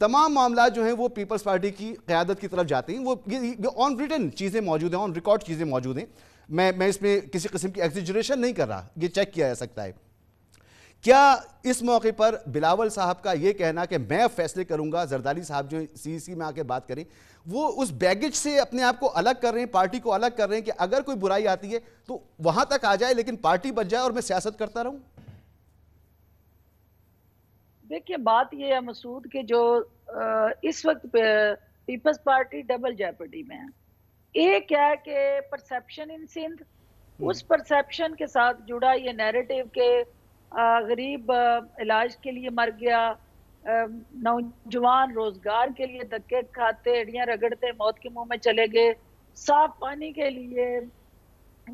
तमाम मामला जो है वो पीपल्स पार्टी की क्यादत की तरफ जाते हैं वो ये ऑन रिटर्न चीज़ें मौजूद हैं ऑन रिकॉर्ड चीज़ें मौजूद हैं मैं मैं इसमें किसी किस्म की एग्जिजुरेशन नहीं कर रहा ये चेक किया जा सकता है क्या इस मौके पर बिलावल साहब का ये कहना कि मैं फैसले करूंगा जरदारी साहब जो सी में आके बात करें वो उस बैगेज से अपने आप को अलग कर रहे हैं पार्टी को अलग कर रहे हैं कि अगर कोई बुराई आती है तो वहां तक आ जाए लेकिन पार्टी बच जाए और मैं सियासत करता रहूं देखिए बात ये है मसूद कि जो इस वक्त पीपल्स पार्टी डबल जेपर्डी में है एक है कि परसेप्शन इन सिंध उस परसेप्शन के साथ जुड़ा ये नैरेटिव के गरीब इलाज के लिए मर गया नौजवान रोजगार के लिए धक्के खाते एड़ियां रगड़ते मौत के मुंह में चले गए साफ पानी के लिए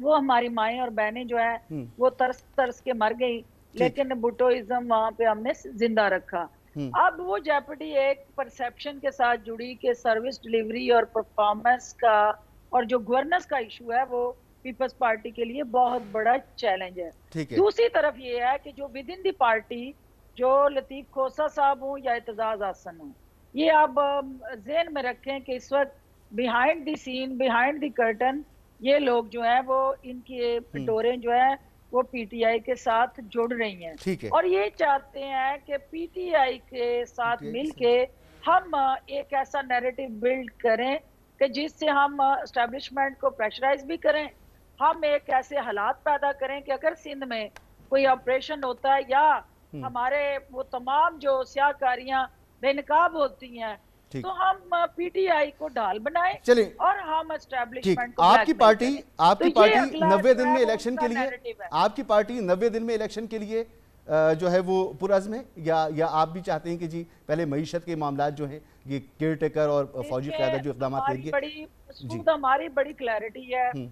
वो हमारी माए और बहनें जो है हम्म। वो तरस तरस के मर गई लेकिन बुटोइज्म वहाँ पे हमने जिंदा रखा हम्म। अब वो जेपडी एक परसेप्शन के साथ जुड़ी के सर्विस डिलीवरी और परफॉर्मेंस का और जो गवर्नेंस का इशू है वो पीपल्स पार्टी के लिए बहुत बड़ा चैलेंज है दूसरी तरफ ये है कि जो विद इन दी पार्टी जो लतीफ खोसा साहब हों या एतजाज आसन हों ये आप जेन में रखें कि इस वक्त behind the scene behind the curtain ये लोग जो है वो इनकी हम्म। डोरें जो है वो पीटीआई के साथ जुड़ रही हैं है। और ये चाहते हैं कि पीटीआई के साथ मिलके हम एक ऐसा नैरेटिव बिल्ड करें कि जिससे हम इस्टेब्लिशमेंट को प्रेशराइज भी करें हम एक ऐसे हालात पैदा करें कि अगर सिंध में कोई ऑपरेशन होता है या हम्म। हमारे वो तमाम जो स्याकारियां बेनकाब होती हैं तो हम पीटीआई को ढाल बनाए चलिए और हम एस्टेब्लिशमेंट आपकी पार्टी आपकी तो पार्टी नब्बे दिन में इलेक्शन के लिए आपकी पार्टी नब्बे दिन में इलेक्शन के लिए जो है वो पुरज़म है या या आप भी चाहते हैं कि जी पहले मीशत के मामला जो है ये केयर टेकर और फौजी क्यादा जो इकदाम करेंगे हमारी बड़ी क्लैरिटी है हम्म।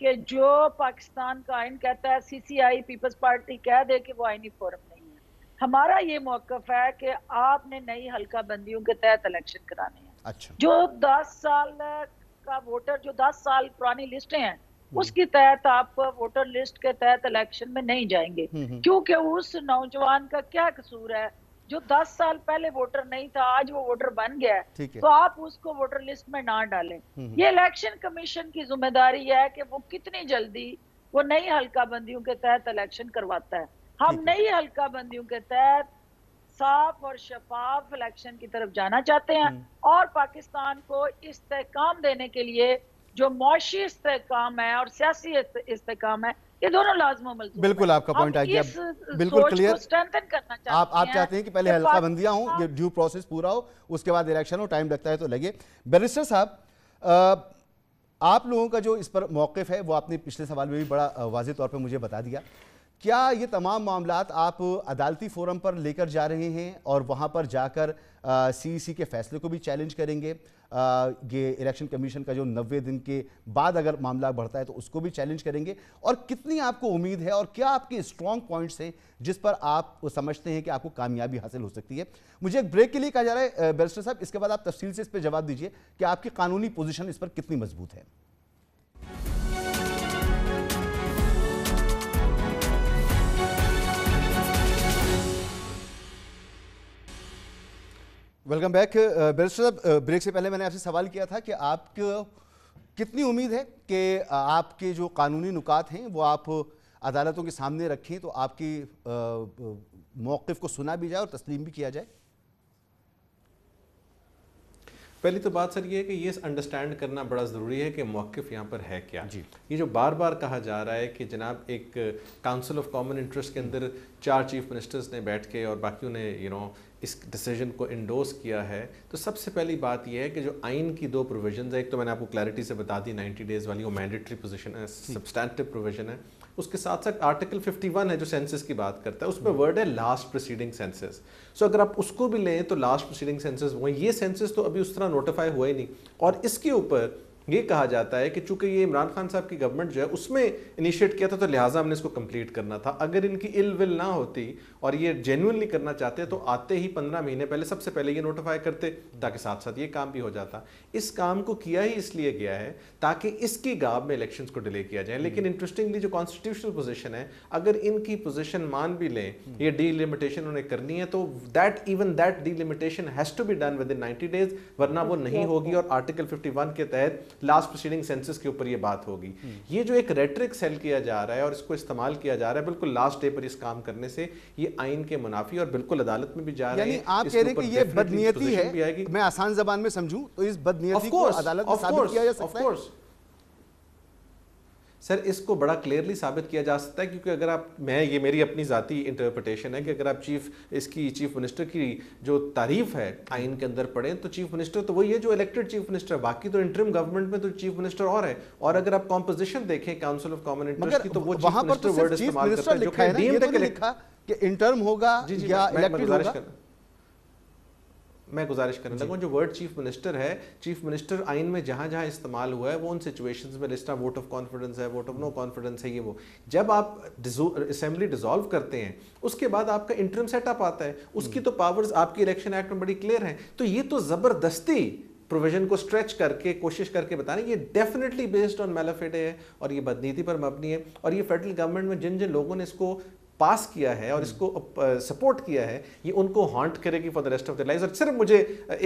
कि जो पाकिस्तान का आइन कहता है सी सी आई पीपल्स पार्टी कह दे कि वो आइनी फॉरम नहीं है हमारा ये मौकफ है कि आपने नई हल्का बंदियों के तहत इलेक्शन कराने हैं अच्छा। जो दस साल का वोटर जो दस साल पुरानी लिस्टें हैं हम्म। उसके तहत आप वोटर लिस्ट के तहत इलेक्शन में नहीं जाएंगे हम्म, हम्म। क्योंकि उस नौजवान का क्या कसूर है जो 10 साल पहले वोटर नहीं था आज वो वोटर बन गया है तो आप उसको वोटर लिस्ट में ना डालें ये इलेक्शन कमीशन की जिम्मेदारी है कि वो कितनी जल्दी वो नई हल्का बंदियों के तहत इलेक्शन करवाता है हम नई हल्का बंदियों के तहत साफ और शफाफ इलेक्शन की तरफ जाना चाहते हैं और पाकिस्तान को इस्तेकाम देने के लिए जो मुशी इसकाम है और सियासी इस्तेकाम है ये दोनों लाजमो बिल्कुल आपका पॉइंट आ गया बिल्कुल क्लियर स्ट्रेंथन करना चाहते आप आप चाहते हैं कि पहले हल्का बंदियां हों हाँ। ये ड्यू प्रोसेस पूरा हो उसके बाद इलेक्शन हो टाइम लगता है तो लगे बैरिस्टर साहब आप लोगों का जो इस पर मौकफ़ है वो आपने पिछले सवाल में भी बड़ा वाजे तौर पर मुझे बता दिया क्या ये तमाम मामला आप अदालती फोरम पर लेकर जा रहे हैं और वहाँ पर जाकर सी e के फैसले को भी चैलेंज करेंगे आ, ये इलेक्शन कमीशन का जो नब्बे दिन के बाद अगर मामला बढ़ता है तो उसको भी चैलेंज करेंगे और कितनी आपको उम्मीद है और क्या आपके स्ट्रॉन्ग पॉइंट्स हैं जिस पर आप समझते हैं कि आपको कामयाबी हासिल हो सकती है मुझे एक ब्रेक के लिए कहा जा रहा है बैरिस्टर साहब इसके बाद आप तफसील से इस पर जवाब दीजिए कि आपकी कानूनी पोजिशन इस पर कितनी मजबूत है वेलकम बैक बैरिस्टर साहब ब्रेक uh, से पहले मैंने आपसे सवाल किया था कि आप कितनी उम्मीद है कि uh, आपके जो कानूनी नुकात हैं वो आप अदालतों के सामने रखें तो आपकी uh, मौक़ को सुना भी जाए और तस्लीम भी किया जाए पहली तो बात सर ये है कि ये अंडरस्टैंड करना बड़ा ज़रूरी है कि मौक़ यहाँ पर है क्या जी ये जो बार बार कहा जा रहा है कि जनाब एक काउंसिल ऑफ कॉमन इंटरेस्ट के अंदर चार चीफ मिनिस्टर्स ने बैठ के और बाकी ने यू नो इस डिसीजन को इंडोस किया है तो सबसे पहली बात यह है कि जो आइन की दो प्रोविजन है एक तो मैंने आपको क्लैरिटी से बता दी 90 डेज वाली वो मैंडेटरी पोजिशन है सब्सटैंटिव प्रोविजन है उसके साथ साथ आर्टिकल 51 है जो सेंसेस की बात करता है उसमें वर्ड है लास्ट प्रोसीडिंग सेंसेस सो अगर आप उसको भी लें तो लास्ट प्रोसीडिंग सेंसेस वो ये सेंसेस तो अभी उस तरह नोटिफाई हुआ ही नहीं और इसके ऊपर ये कहा जाता है कि चूंकि ये इमरान खान साहब की गवर्नमेंट जो है उसमें इनिशिएट किया था तो लिहाजा हमने इसको कंप्लीट करना था अगर इनकी इल विल ना होती और ये जेन्यनली करना चाहते तो आते ही पंद्रह महीने पहले सबसे पहले ये नोटिफाई करते ताकि साथ साथ ये काम भी हो जाता इस काम को किया ही इसलिए गया है ताकि इसकी गाब में इलेक्शन को डिले किया जाए लेकिन इंटरेस्टिंगली हम्म। जो कॉन्स्टिट्यूशनल पोजिशन है अगर इनकी पोजिशन मान भी लें हम्म। ये डीलिमिटेशन उन्हें करनी है तो that even that delimitation has to be done within ninety days वरना वो नहीं होगी और आर्टिकल फिफ्टी के तहत लास्ट प्रोसीडिंग सेंसिस के ऊपर ये बात होगी ये जो एक रेट्रिक सेल किया जा रहा है और इसको इस्तेमाल किया जा रहा है बिल्कुल लास्ट डे पर इस काम करने से ये आइन के मुनाफी और बिल्कुल अदालत में भी जा रहा है आप कह रहे हैं कि ये बदनीयती है मैं आसान जबान में समझूं तो इस बदनीयती को अदालत में साबित किया जा सकता है सर इसको बड़ा क्लियरली साबित किया जा सकता है क्योंकि अगर आप मैं ये मेरी अपनी जतीी इंटरप्रटेशन है कि अगर आप चीफ इसकी चीफ मिनिस्टर की जो तारीफ है आइन के अंदर पढ़ें तो चीफ मिनिस्टर तो वही है जो इलेक्टेड चीफ मिनिस्टर है बाकी तो इंटरम गवर्नमेंट में तो चीफ मिनिस्टर और है और अगर आप कॉम्पोजिशन देखें काउंसिल ऑफ कॉमन इंटरेस्ट की तो वो वहां पर तो वर्ड इस्तेमाल करते हैं जो कि इंटर्म तो होगा या इलेक्टेड होगा मैं गुजारिश करने लगा जो वर्ड चीफ मिनिस्टर है चीफ मिनिस्टर आइन में जहाँ जहाँ इस्तेमाल हुआ है वो उन सिचुएशन में लिस्ट वोट ऑफ कॉन्फिडेंस है वोट ऑफ नो कॉन्फिडेंस है ये वो जब आप असेंबली डिजोल्व करते हैं उसके बाद आपका इंटरम सेटअप आता है उसकी हम्म। तो पावर्स आपकी इलेक्शन एक्ट में बड़ी क्लियर है तो ये तो ज़बरदस्ती प्रोविजन को स्ट्रेच करके कोशिश करके बताने ये डेफिनेटली बेस्ड ऑन मेलाफेडे है और ये बदनीति पर मबनी है और ये फेडरल गवर्नमेंट में जिन जिन लोगों ने इसको पास किया है और इसको सपोर्ट किया है ये उनको हॉन्ट करेगी for the rest of the life और सिर्फ मुझे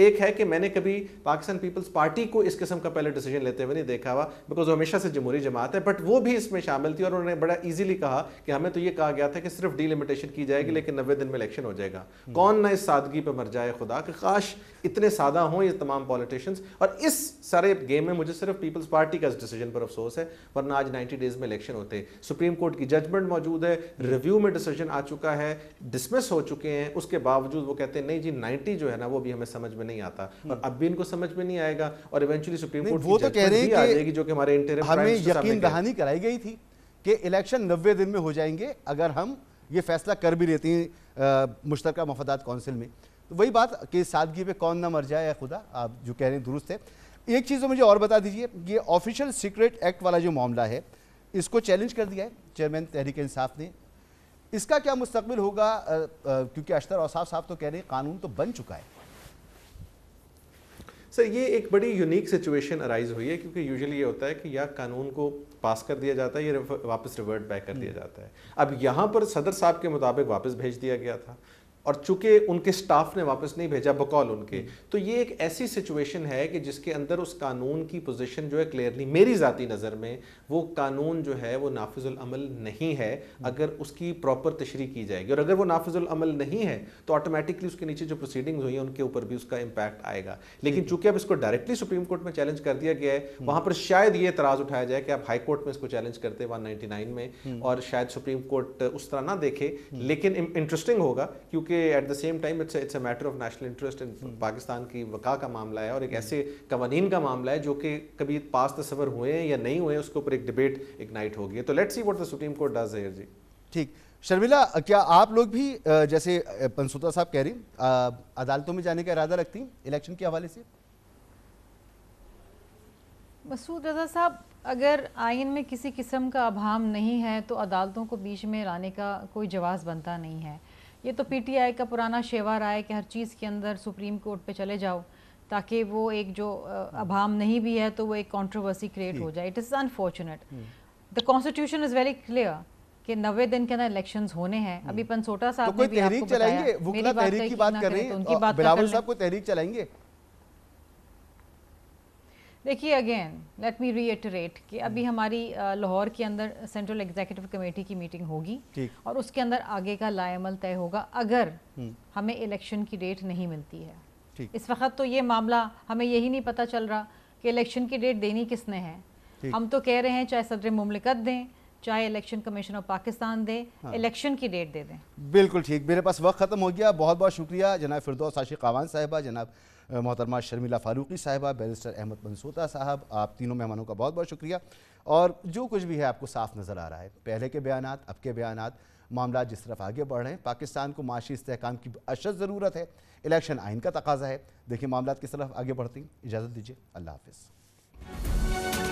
एक है कि मैंने कभी पाकिस्तान पीपल्स पार्टी को इस किस्म का पहले डिसीजन लेते हुए नहीं देखा हुआ बिकॉज वो हमेशा से जमहूरी जमात है बट वो भी इसमें शामिल थी और उन्होंने बड़ा ईजिली कहा कि हमें तो ये कहा गया था कि सिर्फ डीलिमिटेशन की जाएगी हम्म। लेकिन नब्बे दिन में इलेक्शन हो जाएगा हम्म। कौन ना इस सादगी पर मर जाए खुदा कि काश इतने सादा हों ये तमाम पॉलिटिशियंस और इस सारे गेम में मुझे सिर्फ पीपल्स पार्टी का इस डिसीजन पर अफसोस है वरना आज 90 डेज में इलेक्शन होते सुप्रीम कोर्ट की जजमेंट मौजूद है रिव्यू में डिसीजन आ चुका है डिसमिस हो चुके हैं उसके बावजूद वो कहते हैं नहीं जी नाइन्टी जो है ना वो भी हमें समझ में नहीं आता और अब भी इनको समझ में नहीं आएगा और इवेंचुअली सुप्रीम कोर्ट वो तो कह रहे हैं जो कि हमारे इंटर हमें यकीन दहानी कराई गई थी कि इलेक्शन नब्बे दिन में हो जाएंगे अगर हम ये फैसला कर भी लेती हैं मुश्तरक मफदात काउंसिल में तो वही बात कि सादगी पे कौन ना मर जाए या खुदा आप जो कह रहे हैं दुरुस्त है एक चीज़ तो मुझे और बता दीजिए ये ऑफिशियल सीक्रेट एक्ट वाला जो मामला है इसको चैलेंज कर दिया है चेयरमैन तहरीक इंसाफ ने इसका क्या मुस्तबिल होगा आ, आ, क्योंकि अश्तर औसाफ साहब तो कह रहे हैं कानून तो बन चुका है सर ये एक बड़ी यूनिक सिचुएशन अराइज हुई है क्योंकि यूजुअली ये होता है कि या कानून को पास कर दिया जाता है या वापस रिवर्ट बैक कर दिया हम्म। जाता है अब यहाँ पर सदर साहब के मुताबिक वापस भेज दिया गया था और चूंकि उनके स्टाफ ने वापस नहीं भेजा बकौल उनके तो ये एक ऐसी सिचुएशन है कि जिसके अंदर उस कानून की पोजीशन जो है क्लियरली मेरी ज़ाती नज़र में वो कानून जो है वो नाफिजुलमल नहीं है अगर उसकी प्रॉपर तशरी की जाएगी और अगर वो नाफिजुलमल नहीं है तो ऑटोमेटिकली उसके नीचे जो प्रोसीडिंग्स हुई हैं उनके ऊपर भी उसका इम्पैक्ट आएगा लेकिन चूंकि अब इसको डायरेक्टली सुप्रीम कोर्ट में चैलेंज कर दिया गया है हम्म। वहाँ पर शायद ये तराज उठाया जाए कि आप हाई कोर्ट में इसको चैलेंज करते वन में हम्म। और शायद सुप्रीम कोर्ट उस तरह ना देखे हम्म। लेकिन इंटरेस्टिंग होगा क्योंकि क्योंकि at the same time it's it's a matter of national interest in Pakistan की वका का मामला है और एक hmm. ऐसे कवानीन का मामला है जो कि कभी पास तस्वर हुए हैं या नहीं हुए उसके ऊपर एक डिबेट इग्नाइट होगी है तो let's see what the supreme court does here जी ठीक शर्मिला क्या आप लोग भी जैसे पंसोता साहब कह रही अदालतों में जाने का इरादा रखती इलेक्शन के हवाले से मसूद रजा साहब अगर आइन में किसी किस्म का अभाम नहीं है तो अदालतों को बीच में लाने का कोई जवाब बनता नहीं है ये तो पीटीआई का पुराना शेवा रहा है कि हर चीज़ के अंदर सुप्रीम कोर्ट पे चले जाओ ताकि वो एक जो हम्म। अभाम नहीं भी है तो वो एक कंट्रोवर्सी क्रिएट हो जाए it is unfortunate the constitution is very clear कि नब्बे दिन के अंदर इलेक्शन होने हैं हम्म। अभी पंसोटा तो साहब तो कोई तहरीक चलाएंगे वो तहरीक तो की बात कर रहे तो हैं उनकी बात बिलावल साहब को तहरीक चलाएंगे देखिए अगेन लेट मी रीएटरेट कि हम्म। अभी हमारी लाहौर के अंदर सेंट्रल एग्जीक्यूटिव कमेटी की मीटिंग होगी और उसके अंदर आगे का लाएमल तय होगा अगर हम्म। हमें इलेक्शन की डेट नहीं मिलती है इस वक्त तो ये मामला हमें यही नहीं पता चल रहा कि इलेक्शन की डेट देनी किसने है हम तो कह रहे हैं चाहे सदर मुमलिकत दें चाहे इलेक्शन कमीशन ऑफ पाकिस्तान दे हाँ। इलेक्शन की डेट दे दें बिल्कुल ठीक मेरे पास वक्त ख़त्म हो गया बहुत बहुत शुक्रिया जनाब फिरदौस आशिक कावान साहिबा जनाब मोहतरमा शर्मिला फ़ारूकी साहिबा बैरिस्टर अहमद मंसूता साहब आप तीनों मेहमानों का बहुत बहुत शुक्रिया और जो कुछ भी है आपको साफ नज़र आ रहा है पहले के बयान अब के बयान मामला जिस तरफ आगे बढ़ रहे हैं पाकिस्तान को माशी इसकाम की अशद ज़रूरत है इलेक्शन आइन का तकाजा है देखिए मामला किस तरफ आगे बढ़ते हैं इजाज़त दीजिए अल्लाह हाफिज़